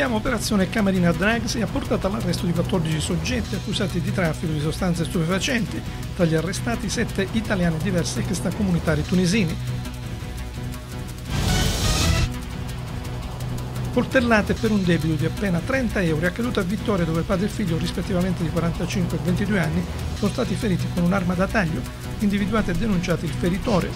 chiama Operazione Camerina Drags e ha portato all'arresto di 14 soggetti accusati di traffico di sostanze stupefacenti, tra gli arrestati 7 italiani diversi che sta comunitari tunisini. Portellate per un debito di appena 30 euro accaduto a Vittoria dove padre e figlio, rispettivamente di 45 e 22 anni, sono stati feriti con un'arma da taglio, individuate e denunciati il feritore,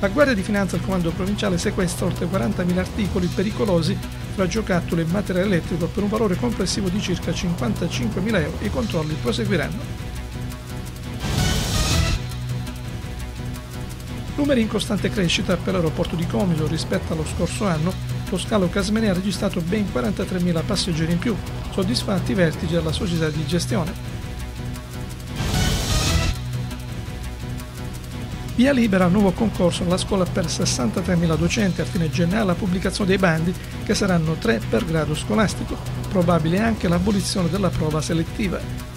La Guardia di Finanza al Comando Provinciale sequestra oltre 40.000 articoli pericolosi tra giocattoli e materiale elettrico per un valore complessivo di circa 55.000 euro. I controlli proseguiranno. Numeri in costante crescita per l'aeroporto di Comiso rispetto allo scorso anno, lo scalo Casmene ha registrato ben 43.000 passeggeri in più, soddisfatti i vertici della società di gestione. Via Libera, nuovo concorso alla scuola per 63.000 docenti a fine gennaio la pubblicazione dei bandi che saranno tre per grado scolastico, probabile anche l'abolizione della prova selettiva.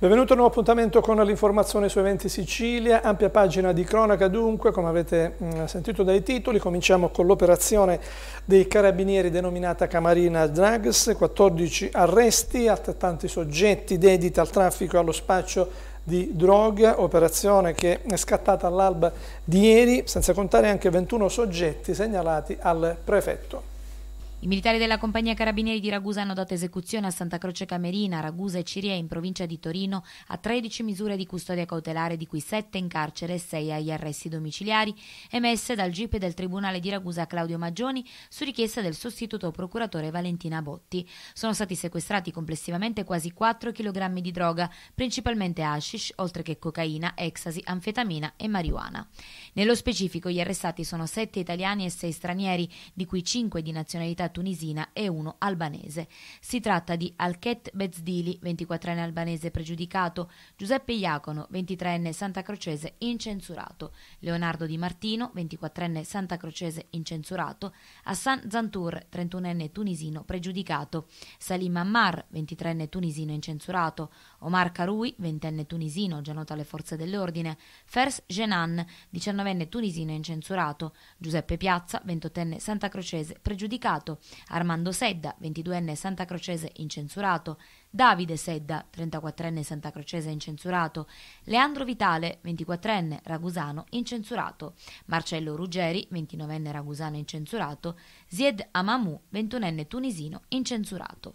Benvenuto a un nuovo appuntamento con l'informazione su Eventi Sicilia, ampia pagina di cronaca dunque, come avete mm, sentito dai titoli, cominciamo con l'operazione dei carabinieri denominata Camarina Drugs, 14 arresti, altrettanti soggetti dediti al traffico e allo spaccio di droga, operazione che è scattata all'alba di ieri, senza contare anche 21 soggetti segnalati al prefetto. I militari della compagnia Carabinieri di Ragusa hanno dato esecuzione a Santa Croce Camerina, Ragusa e Cirie in provincia di Torino a 13 misure di custodia cautelare, di cui 7 in carcere e 6 agli arresti domiciliari, emesse dal GIP del Tribunale di Ragusa Claudio Maggioni su richiesta del sostituto procuratore Valentina Botti. Sono stati sequestrati complessivamente quasi 4 kg di droga, principalmente hashish, oltre che cocaina, ecstasy, anfetamina e marijuana. Nello specifico gli arrestati sono 7 italiani e 6 stranieri, di cui 5 di nazionalità tunisina e uno albanese. Si tratta di Alket Bezdili, 24enne albanese pregiudicato, Giuseppe Iacono, 23enne Crocese incensurato, Leonardo Di Martino, 24enne Crocese incensurato, Hassan Zantur, 31enne tunisino pregiudicato, Salim Ammar, 23enne tunisino incensurato, Omar Karoui, ventenne tunisino, già noto alle forze dell'ordine, Fers Genan, diciannovenne tunisino incensurato, Giuseppe Piazza, ventottenne Santa Crocese, pregiudicato, Armando Sedda, ventiduenne Santa Crocese, incensurato, Davide Sedda, 34enne Crocese incensurato, Leandro Vitale, 24enne ragusano incensurato, Marcello Ruggeri, 29enne ragusano incensurato, Zied Amamou, 21enne tunisino incensurato.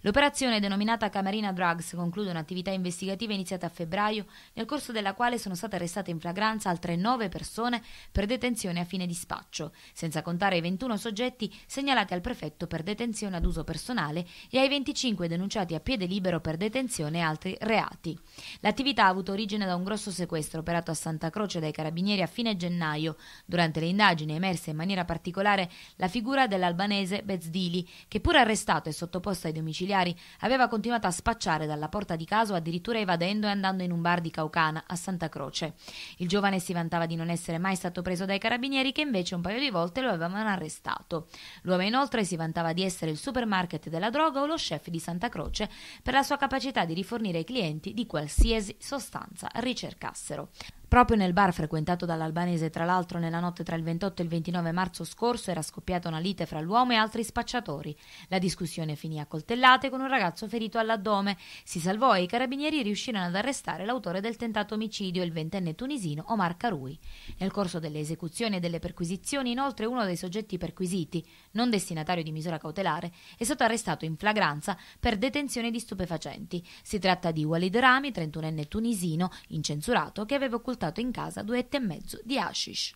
L'operazione denominata Camarina Drugs conclude un'attività investigativa iniziata a febbraio, nel corso della quale sono state arrestate in flagranza altre 9 persone per detenzione a fine di spaccio, senza contare i 21 soggetti segnalati al prefetto per detenzione ad uso personale e ai 25 denunciati a piede libero per detenzione e altri reati. L'attività ha avuto origine da un grosso sequestro operato a Santa Croce dai carabinieri a fine gennaio. Durante le indagini è emersa in maniera particolare la figura dell'albanese Bezdili, che pur arrestato e sottoposto ai denunciati domiciliari, aveva continuato a spacciare dalla porta di casa o addirittura evadendo e andando in un bar di Caucana a Santa Croce. Il giovane si vantava di non essere mai stato preso dai carabinieri che invece un paio di volte lo avevano arrestato. L'uomo inoltre si vantava di essere il supermarket della droga o lo chef di Santa Croce per la sua capacità di rifornire ai clienti di qualsiasi sostanza ricercassero. Proprio nel bar frequentato dall'albanese, tra l'altro, nella notte tra il 28 e il 29 marzo scorso era scoppiata una lite fra l'uomo e altri spacciatori. La discussione finì a coltellate con un ragazzo ferito all'addome. Si salvò e i carabinieri riuscirono ad arrestare l'autore del tentato omicidio, il ventenne tunisino Omar Karui. Nel corso delle esecuzioni e delle perquisizioni, inoltre, uno dei soggetti perquisiti, non destinatario di misura cautelare, è stato arrestato in flagranza per detenzione di stupefacenti. Si tratta di Walid Rami, 31enne tunisino, incensurato, che aveva occultato portato in casa due duetti e mezzo di hashish.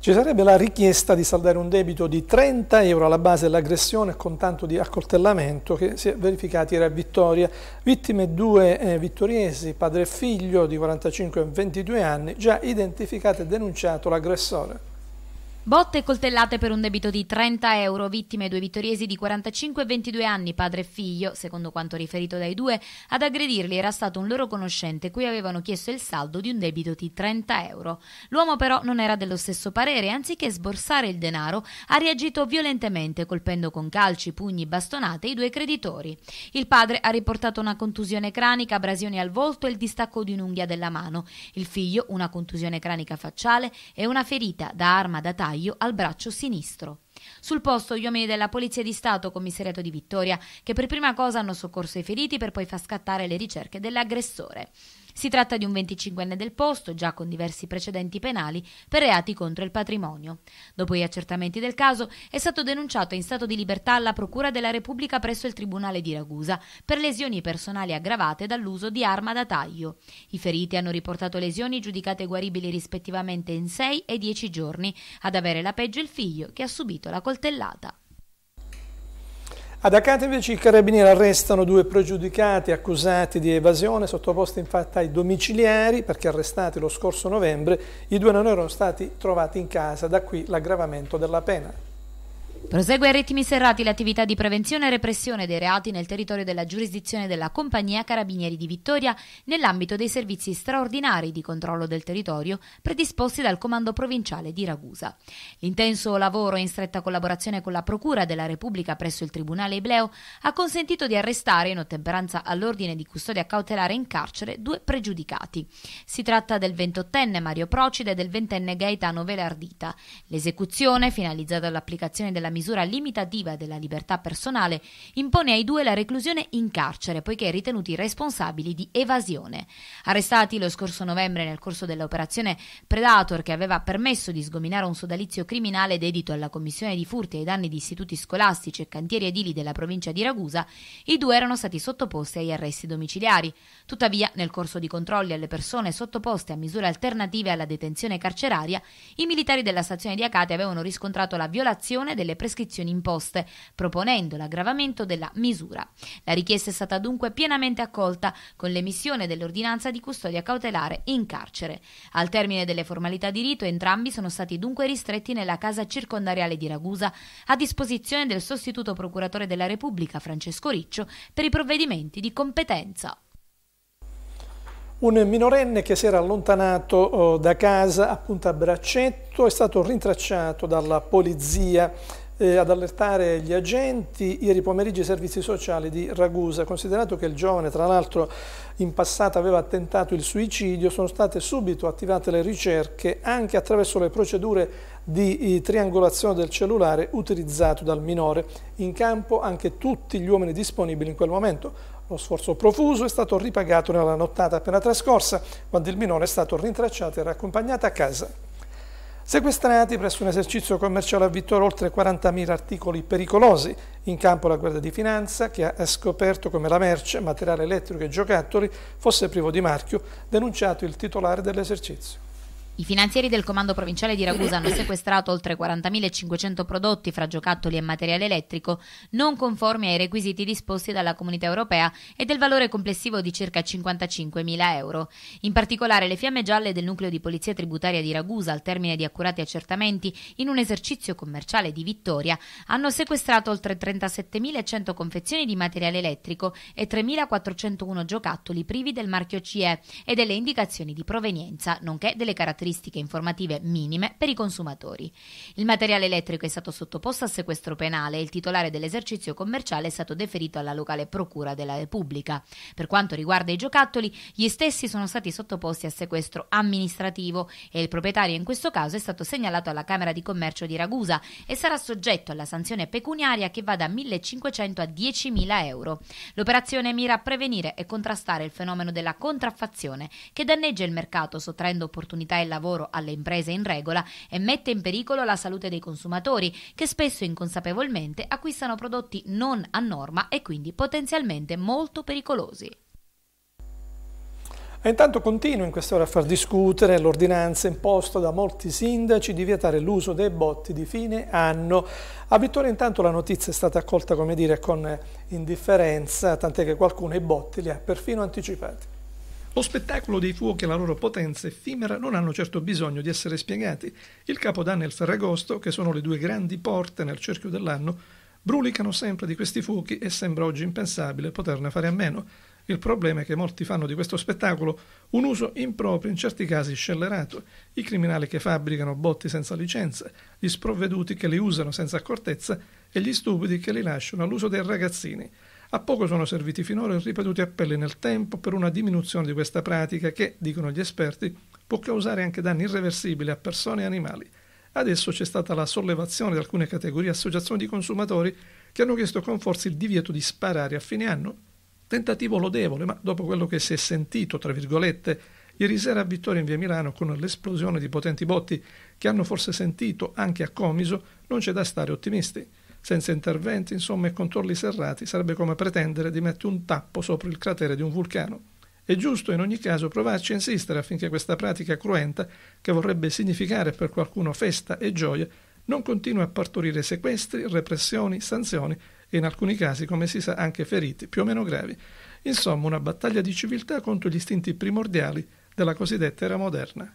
Ci sarebbe la richiesta di saldare un debito di 30 euro alla base dell'aggressione con tanto di accoltellamento che si è verificato era Vittoria. Vittime due eh, vittoriesi, padre e figlio di 45 e 22 anni, già identificato e denunciato l'aggressore. Botte e coltellate per un debito di 30 euro, vittime due vittoriesi di 45 e 22 anni, padre e figlio, secondo quanto riferito dai due, ad aggredirli era stato un loro conoscente cui avevano chiesto il saldo di un debito di 30 euro. L'uomo però non era dello stesso parere, anziché sborsare il denaro, ha reagito violentemente colpendo con calci, pugni, bastonate i due creditori. Il padre ha riportato una contusione cranica, abrasioni al volto e il distacco di un'unghia della mano, il figlio una contusione cranica facciale e una ferita da arma da taglio taglio al braccio sinistro. Sul posto gli uomini della Polizia di Stato, commissariato di Vittoria, che per prima cosa hanno soccorso i feriti per poi far scattare le ricerche dell'aggressore. Si tratta di un 25enne del posto, già con diversi precedenti penali per reati contro il patrimonio. Dopo gli accertamenti del caso è stato denunciato in stato di libertà alla Procura della Repubblica presso il Tribunale di Ragusa per lesioni personali aggravate dall'uso di arma da taglio. I feriti hanno riportato lesioni giudicate guaribili rispettivamente in 6 e 10 giorni, ad avere la peggio il figlio che ha subito la coltellata. Ad Acate invece i carabinieri arrestano due pregiudicati accusati di evasione, sottoposti infatti ai domiciliari perché arrestati lo scorso novembre, i due non erano stati trovati in casa, da qui l'aggravamento della pena. Prosegue a ritmi serrati l'attività di prevenzione e repressione dei reati nel territorio della giurisdizione della Compagnia Carabinieri di Vittoria nell'ambito dei servizi straordinari di controllo del territorio predisposti dal Comando Provinciale di Ragusa. L'intenso lavoro in stretta collaborazione con la Procura della Repubblica presso il Tribunale Ibleo ha consentito di arrestare, in ottemperanza all'ordine di custodia cautelare in carcere, due pregiudicati. Si tratta del ventottenne Mario Procida e del ventenne Gaetano Velardita. L'esecuzione, finalizzata all'applicazione della misura limitativa della libertà personale, impone ai due la reclusione in carcere, poiché ritenuti responsabili di evasione. Arrestati lo scorso novembre nel corso dell'operazione Predator, che aveva permesso di sgominare un sodalizio criminale dedito alla commissione di furti ai danni di istituti scolastici e cantieri edili della provincia di Ragusa, i due erano stati sottoposti agli arresti domiciliari. Tuttavia, nel corso di controlli alle persone sottoposte a misure alternative alla detenzione carceraria, i militari della stazione di Acate avevano riscontrato la violazione delle delle prescrizioni imposte, proponendo l'aggravamento della misura. La richiesta è stata dunque pienamente accolta con l'emissione dell'ordinanza di custodia cautelare in carcere. Al termine delle formalità di rito entrambi sono stati dunque ristretti nella casa circondariale di Ragusa a disposizione del sostituto procuratore della Repubblica Francesco Riccio per i provvedimenti di competenza. Un minorenne che si era allontanato oh, da casa appunto a braccetto è stato rintracciato dalla polizia eh, ad allertare gli agenti, ieri pomeriggio i servizi sociali di Ragusa, considerato che il giovane tra l'altro in passato aveva tentato il suicidio, sono state subito attivate le ricerche anche attraverso le procedure di eh, triangolazione del cellulare utilizzato dal minore, in campo anche tutti gli uomini disponibili in quel momento, lo sforzo profuso è stato ripagato nella nottata appena trascorsa, quando il minore è stato rintracciato e raccompagnato a casa. Sequestrati presso un esercizio commerciale a Vittorio oltre 40.000 articoli pericolosi, in campo la Guardia di Finanza che ha scoperto come la merce, materiale elettrico e giocattoli fosse privo di marchio, denunciato il titolare dell'esercizio. I finanzieri del comando provinciale di Ragusa hanno sequestrato oltre 40.500 prodotti fra giocattoli e materiale elettrico non conformi ai requisiti disposti dalla Comunità Europea e del valore complessivo di circa 55.000 euro. In particolare le fiamme gialle del nucleo di polizia tributaria di Ragusa, al termine di accurati accertamenti in un esercizio commerciale di Vittoria, hanno sequestrato oltre 37.100 confezioni di materiale elettrico e 3.401 giocattoli privi del marchio CE e delle indicazioni di provenienza, nonché delle caratteristiche caratteristiche informative minime per i consumatori. Il materiale elettrico è stato sottoposto a sequestro penale e il titolare dell'esercizio commerciale è stato deferito alla locale Procura della Repubblica. Per quanto riguarda i giocattoli, gli stessi sono stati sottoposti a sequestro amministrativo e il proprietario in questo caso è stato segnalato alla Camera di Commercio di Ragusa e sarà soggetto alla sanzione pecuniaria che va da 1.500 a 10.000 euro. L'operazione mira a prevenire e contrastare il fenomeno della contraffazione che danneggia il mercato sottraendo opportunità e lavoro lavoro alle imprese in regola e mette in pericolo la salute dei consumatori, che spesso inconsapevolmente acquistano prodotti non a norma e quindi potenzialmente molto pericolosi. E intanto continuo in quest'ora a far discutere l'ordinanza imposta da molti sindaci di vietare l'uso dei botti di fine anno. A Vittoria intanto la notizia è stata accolta come dire con indifferenza, tant'è che qualcuno i botti li ha perfino anticipati. Lo spettacolo dei fuochi e la loro potenza effimera non hanno certo bisogno di essere spiegati. Il Capodanno e il Ferragosto, che sono le due grandi porte nel cerchio dell'anno, brulicano sempre di questi fuochi e sembra oggi impensabile poterne fare a meno. Il problema è che molti fanno di questo spettacolo un uso improprio, in certi casi scellerato, i criminali che fabbricano botti senza licenza, gli sprovveduti che li usano senza accortezza e gli stupidi che li lasciano all'uso dei ragazzini. A poco sono serviti finora ripetuti appelli nel tempo per una diminuzione di questa pratica che, dicono gli esperti, può causare anche danni irreversibili a persone e animali. Adesso c'è stata la sollevazione di alcune categorie e associazioni di consumatori che hanno chiesto con forza il divieto di sparare a fine anno. Tentativo lodevole, ma dopo quello che si è sentito, tra virgolette, ieri sera a Vittoria in via Milano con l'esplosione di potenti botti che hanno forse sentito anche a Comiso, non c'è da stare ottimisti senza interventi, insomma, e controlli serrati, sarebbe come pretendere di mettere un tappo sopra il cratere di un vulcano. È giusto in ogni caso provarci a insistere affinché questa pratica cruenta, che vorrebbe significare per qualcuno festa e gioia, non continui a partorire sequestri, repressioni, sanzioni e in alcuni casi, come si sa, anche feriti più o meno gravi. Insomma, una battaglia di civiltà contro gli istinti primordiali della cosiddetta era moderna.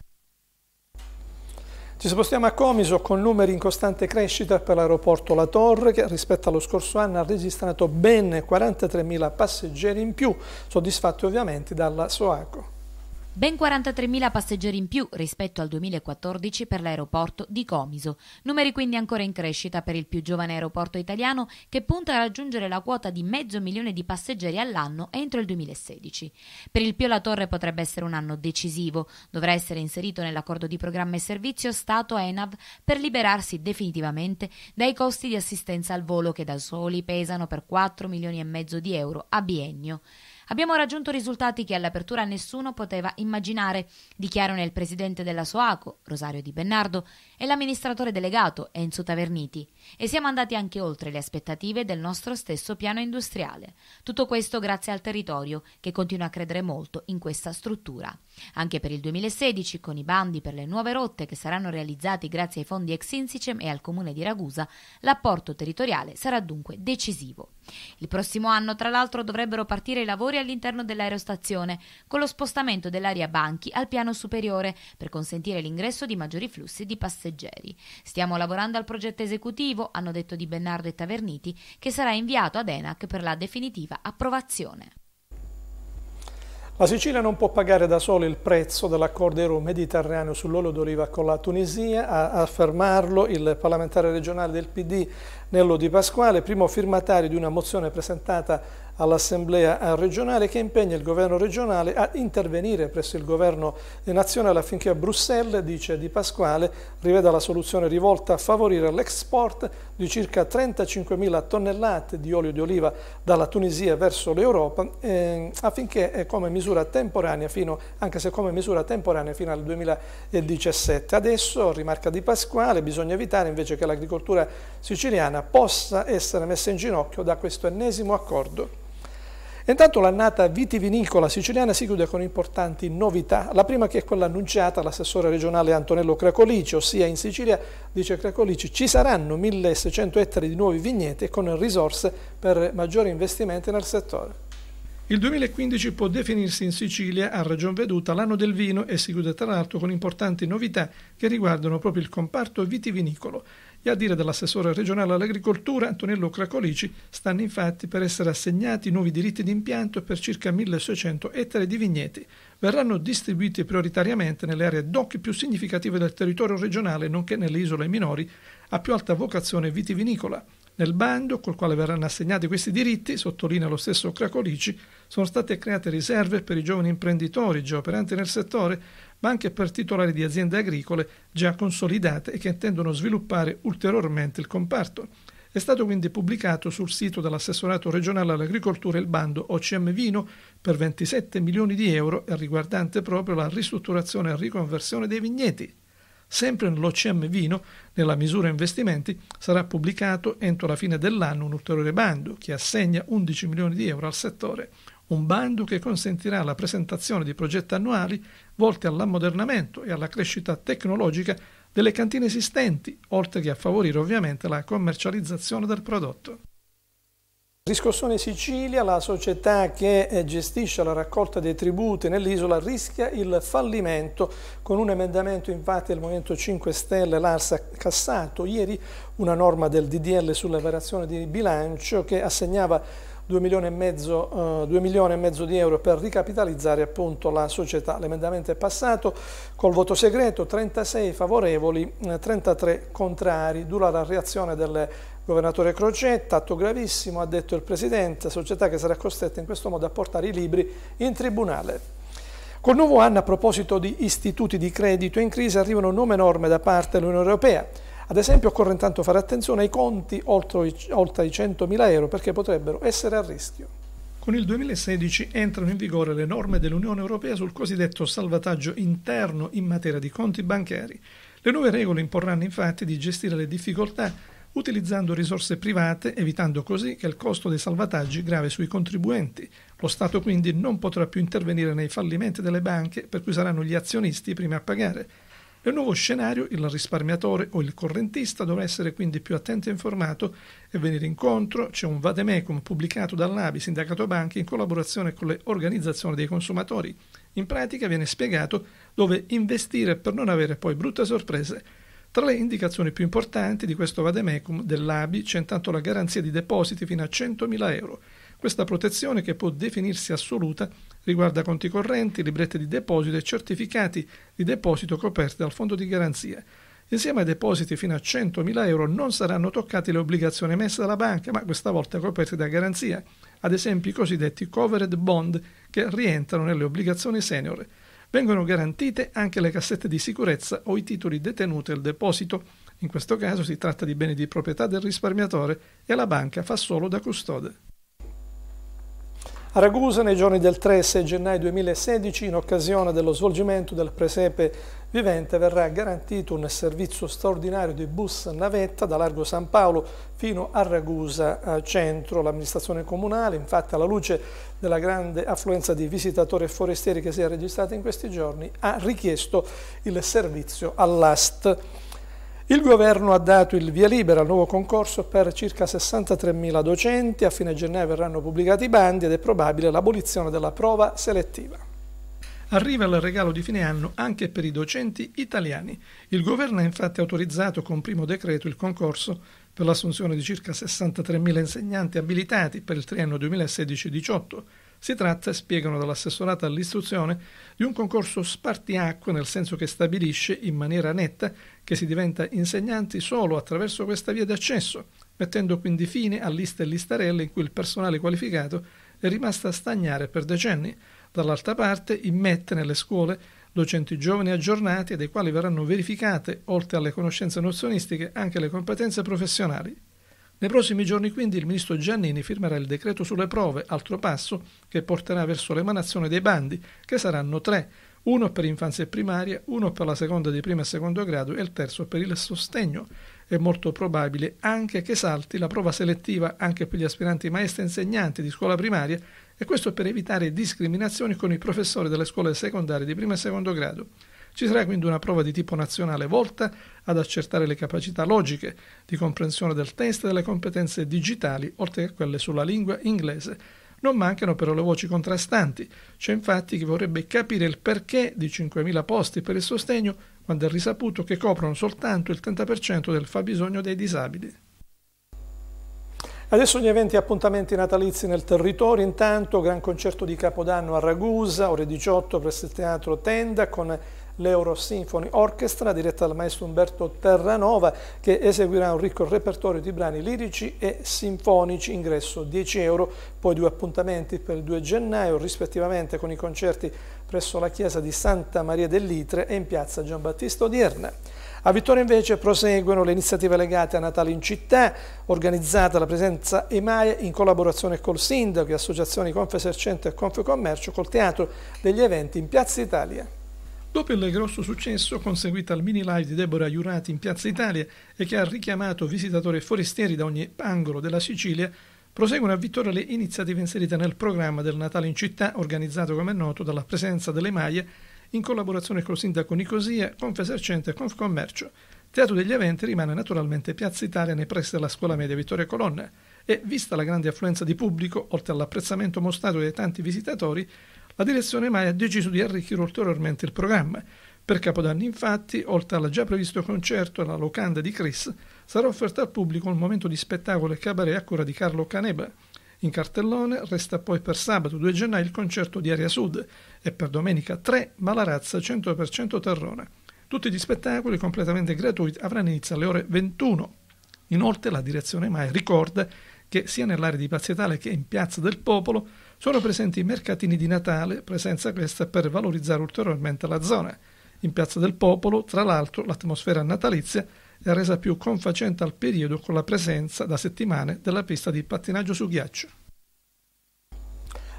Ci spostiamo a Comiso con numeri in costante crescita per l'aeroporto La Torre che rispetto allo scorso anno ha registrato ben 43.000 passeggeri in più, soddisfatti ovviamente dalla Soaco. Ben 43.000 passeggeri in più rispetto al 2014 per l'aeroporto di Comiso, numeri quindi ancora in crescita per il più giovane aeroporto italiano che punta a raggiungere la quota di mezzo milione di passeggeri all'anno entro il 2016. Per il Pio La Torre potrebbe essere un anno decisivo, dovrà essere inserito nell'accordo di programma e servizio Stato-ENAV per liberarsi definitivamente dai costi di assistenza al volo che da soli pesano per 4 milioni e mezzo di euro a biennio. Abbiamo raggiunto risultati che all'apertura nessuno poteva immaginare, dichiarano il presidente della Soaco, Rosario Di Bennardo, e l'amministratore delegato, Enzo Taverniti. E siamo andati anche oltre le aspettative del nostro stesso piano industriale. Tutto questo grazie al territorio, che continua a credere molto in questa struttura. Anche per il 2016, con i bandi per le nuove rotte che saranno realizzati grazie ai fondi ex Insicem e al Comune di Ragusa, l'apporto territoriale sarà dunque decisivo. Il prossimo anno, tra l'altro, dovrebbero partire i lavori all'interno dell'aerostazione, con lo spostamento dell'area banchi al piano superiore per consentire l'ingresso di maggiori flussi di passeggeri. Stiamo lavorando al progetto esecutivo, hanno detto Di Bennardo e Taverniti, che sarà inviato ad ENAC per la definitiva approvazione. La Sicilia non può pagare da solo il prezzo dell'accordo euro-mediterraneo sull'olio d'oliva con la Tunisia, a affermarlo il parlamentare regionale del PD Nello Di Pasquale, primo firmatario di una mozione presentata all'Assemblea regionale che impegna il governo regionale a intervenire presso il governo nazionale affinché a Bruxelles, dice Di Pasquale, riveda la soluzione rivolta a favorire l'export di circa 35.000 tonnellate di olio di oliva dalla Tunisia verso l'Europa ehm, eh, affinché come misura temporanea fino, anche se come misura temporanea fino al 2017. Adesso, rimarca Di Pasquale, bisogna evitare invece che l'agricoltura siciliana possa essere messa in ginocchio da questo ennesimo accordo. Intanto l'annata vitivinicola siciliana si chiude con importanti novità. La prima che è quella annunciata l'assessore regionale Antonello Cracolici, ossia in Sicilia, dice Cracolici, ci saranno 1600 ettari di nuovi vigneti con risorse per maggiori investimenti nel settore. Il 2015 può definirsi in Sicilia, a ragion veduta, l'anno del vino e si chiude tra l'altro con importanti novità che riguardano proprio il comparto vitivinicolo e a dire dell'assessore regionale all'agricoltura Antonello Cracolici stanno infatti per essere assegnati nuovi diritti di impianto per circa 1600 ettari di vigneti. Verranno distribuiti prioritariamente nelle aree DOC più significative del territorio regionale, nonché nelle isole minori a più alta vocazione vitivinicola. Nel bando col quale verranno assegnati questi diritti, sottolinea lo stesso Cracolici, sono state create riserve per i giovani imprenditori già operanti nel settore, ma anche per titolari di aziende agricole già consolidate e che intendono sviluppare ulteriormente il comparto. È stato quindi pubblicato sul sito dell'assessorato regionale all'agricoltura il bando OCM Vino per 27 milioni di euro e riguardante proprio la ristrutturazione e riconversione dei vigneti. Sempre nell'OCM Vino, nella misura investimenti, sarà pubblicato entro la fine dell'anno un ulteriore bando che assegna 11 milioni di euro al settore un bando che consentirà la presentazione di progetti annuali volti all'ammodernamento e alla crescita tecnologica delle cantine esistenti, oltre che a favorire ovviamente la commercializzazione del prodotto. Riscossone Sicilia, la società che eh, gestisce la raccolta dei tributi nell'isola, rischia il fallimento. Con un emendamento infatti del Movimento 5 Stelle l'Arsa ha cassato ieri una norma del DDL sulla variazione di bilancio che assegnava 2 milioni, mezzo, eh, 2 milioni e mezzo, di euro per ricapitalizzare appunto la società. L'emendamento è passato col voto segreto, 36 favorevoli, 33 eh, contrari. Dura la reazione del governatore Crocetta, atto gravissimo, ha detto il Presidente, società che sarà costretta in questo modo a portare i libri in tribunale. Col nuovo anno a proposito di istituti di credito in crisi arrivano nuove norme da parte dell'Unione Europea. Ad esempio occorre intanto fare attenzione ai conti oltre i 100.000 euro perché potrebbero essere a rischio. Con il 2016 entrano in vigore le norme dell'Unione Europea sul cosiddetto salvataggio interno in materia di conti bancari. Le nuove regole imporranno infatti di gestire le difficoltà utilizzando risorse private, evitando così che il costo dei salvataggi grave sui contribuenti. Lo Stato quindi non potrà più intervenire nei fallimenti delle banche, per cui saranno gli azionisti i primi a pagare. Nel nuovo scenario il risparmiatore o il correntista dovrà essere quindi più attento e informato e venire incontro. C'è un vademecum pubblicato dall'ABI, Sindacato Banchi, in collaborazione con le organizzazioni dei consumatori. In pratica viene spiegato dove investire per non avere poi brutte sorprese. Tra le indicazioni più importanti di questo vademecum dell'ABI c'è intanto la garanzia di depositi fino a 100.000 euro questa protezione, che può definirsi assoluta, riguarda conti correnti, librette di deposito e certificati di deposito coperti dal fondo di garanzia. Insieme ai depositi fino a 100.000 euro non saranno toccate le obbligazioni emesse dalla banca, ma questa volta coperte da garanzia, ad esempio i cosiddetti covered bond che rientrano nelle obbligazioni senior. Vengono garantite anche le cassette di sicurezza o i titoli detenuti al deposito. In questo caso si tratta di beni di proprietà del risparmiatore e la banca fa solo da custode. A Ragusa, nei giorni del 3 e 6 gennaio 2016, in occasione dello svolgimento del presepe vivente, verrà garantito un servizio straordinario di bus navetta da Largo San Paolo fino a Ragusa eh, Centro. L'amministrazione comunale, infatti, alla luce della grande affluenza di visitatori e forestieri che si è registrata in questi giorni, ha richiesto il servizio all'AST. Il governo ha dato il via libera al nuovo concorso per circa 63.000 docenti, a fine gennaio verranno pubblicati i bandi ed è probabile l'abolizione della prova selettiva. Arriva il regalo di fine anno anche per i docenti italiani. Il governo ha infatti autorizzato con primo decreto il concorso per l'assunzione di circa 63.000 insegnanti abilitati per il triennio 2016-18 si tratta, spiegano dall'assessorato all'istruzione, di un concorso spartiacque nel senso che stabilisce in maniera netta che si diventa insegnanti solo attraverso questa via di accesso, mettendo quindi fine a liste e listarelle in cui il personale qualificato è rimasto a stagnare per decenni. Dall'altra parte immette nelle scuole docenti giovani aggiornati dei quali verranno verificate, oltre alle conoscenze nozionistiche, anche le competenze professionali. Nei prossimi giorni quindi il ministro Giannini firmerà il decreto sulle prove, altro passo che porterà verso l'emanazione dei bandi, che saranno tre, uno per infanzia e primaria, uno per la seconda di primo e secondo grado e il terzo per il sostegno. È molto probabile anche che salti la prova selettiva anche per gli aspiranti maestri e insegnanti di scuola primaria e questo per evitare discriminazioni con i professori delle scuole secondarie di primo e secondo grado. Ci sarà quindi una prova di tipo nazionale volta ad accertare le capacità logiche di comprensione del test e delle competenze digitali, oltre che quelle sulla lingua inglese. Non mancano però le voci contrastanti. C'è infatti chi vorrebbe capire il perché di 5.000 posti per il sostegno quando è risaputo che coprono soltanto il 30% del fabbisogno dei disabili. Adesso gli eventi e appuntamenti natalizi nel territorio, intanto gran concerto di Capodanno a Ragusa, ore 18 presso il Teatro Tenda con l'Euro Symphony Orchestra diretta dal maestro Umberto Terranova che eseguirà un ricco repertorio di brani lirici e sinfonici, ingresso 10 euro, poi due appuntamenti per il 2 gennaio rispettivamente con i concerti presso la chiesa di Santa Maria dell'Itre e in piazza Giambattista Odierna. A Vittoria invece proseguono le iniziative legate a Natale in città, organizzata la presenza EMAE in collaborazione col Sindaco e associazioni Confesercente e Confecommercio col Teatro degli eventi in Piazza Italia. Dopo il grosso successo conseguito al mini live di Deborah Jurati in Piazza Italia e che ha richiamato visitatori e forestieri da ogni angolo della Sicilia, proseguono a Vittoria le iniziative inserite nel programma del Natale in città organizzato come è noto dalla presenza delle Maie in collaborazione col sindaco Nicosia, Confesercente e Confcommercio. Teatro degli eventi rimane naturalmente Piazza Italia nei pressi della scuola media Vittoria Colonna e, vista la grande affluenza di pubblico, oltre all'apprezzamento mostrato dai tanti visitatori, la direzione Mai ha deciso di arricchire ulteriormente il programma. Per Capodanno, infatti, oltre al già previsto concerto alla locanda di Chris, sarà offerto al pubblico un momento di spettacolo e cabaret a cura di Carlo Caneba. In cartellone resta poi per sabato 2 gennaio il concerto di Area Sud e per domenica 3 Malarazza 100% Terrona. Tutti gli spettacoli completamente gratuiti avranno inizio alle ore 21. Inoltre la direzione Mai ricorda che sia nell'area di Pazzetale che in Piazza del Popolo sono presenti i mercatini di Natale, presenza questa per valorizzare ulteriormente la zona. In Piazza del Popolo, tra l'altro, l'atmosfera natalizia è resa più confacente al periodo con la presenza da settimane della pista di pattinaggio su ghiaccio.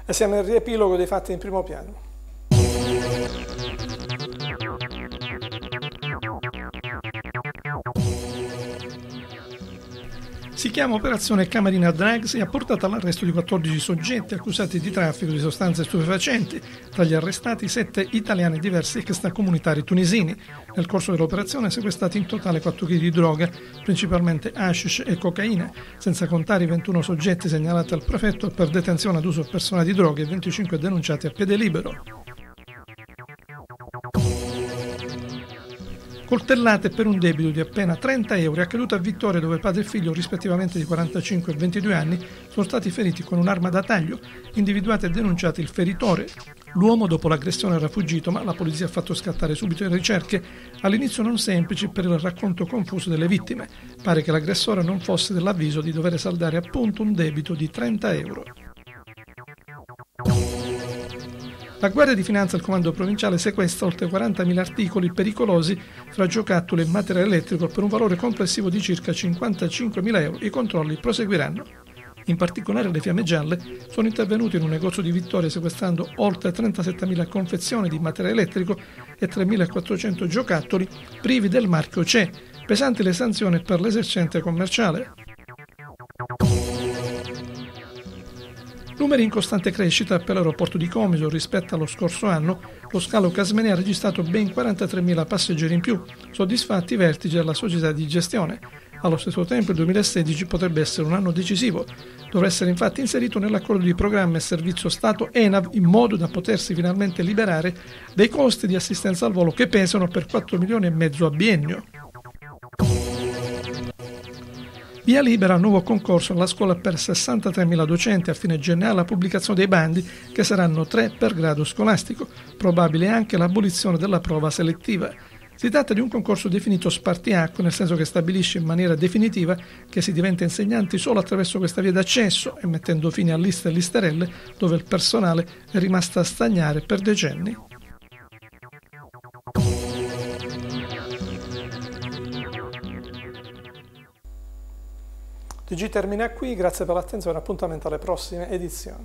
E siamo nel riepilogo dei fatti in primo piano. Si chiama Operazione Camerina Drags e ha portato all'arresto di 14 soggetti accusati di traffico di sostanze stupefacenti, tra gli arrestati 7 italiani diversi extracomunitari tunisini. Nel corso dell'operazione sequestrati in totale 4 kg di droga, principalmente hashish e cocaina, senza contare i 21 soggetti segnalati al prefetto per detenzione ad uso personale di droghe e 25 denunciati a piede libero. coltellate per un debito di appena 30 euro è accaduto a Vittoria dove padre e figlio rispettivamente di 45 e 22 anni sono stati feriti con un'arma da taglio, individuato e denunciato il feritore. L'uomo dopo l'aggressione era fuggito ma la polizia ha fatto scattare subito le ricerche, all'inizio non semplici per il racconto confuso delle vittime. Pare che l'aggressore non fosse dell'avviso di dover saldare appunto un debito di 30 euro. La Guardia di Finanza al Comando Provinciale sequestra oltre 40.000 articoli pericolosi fra giocattoli e materiale elettrico per un valore complessivo di circa 55.000 euro. I controlli proseguiranno. In particolare le fiamme gialle sono intervenute in un negozio di Vittoria sequestrando oltre 37.000 confezioni di materiale elettrico e 3.400 giocattoli privi del marchio CE, pesanti le sanzioni per l'esercente commerciale. Numeri in costante crescita per l'aeroporto di Comiso rispetto allo scorso anno, lo scalo Casmene ha registrato ben 43.000 passeggeri in più, soddisfatti i vertici della società di gestione. Allo stesso tempo il 2016 potrebbe essere un anno decisivo. Dovrà essere infatti inserito nell'accordo di programma e servizio Stato ENAV in modo da potersi finalmente liberare dei costi di assistenza al volo che pesano per 4 milioni e mezzo a biennio. Via libera al nuovo concorso alla scuola per 63.000 docenti a fine gennaio la pubblicazione dei bandi che saranno tre per grado scolastico, probabile anche l'abolizione della prova selettiva. Si tratta di un concorso definito spartiacco, nel senso che stabilisce in maniera definitiva che si diventa insegnanti solo attraverso questa via d'accesso e mettendo fine a liste e listerelle dove il personale è rimasto a stagnare per decenni. TG termina qui, grazie per l'attenzione, appuntamento alle prossime edizioni.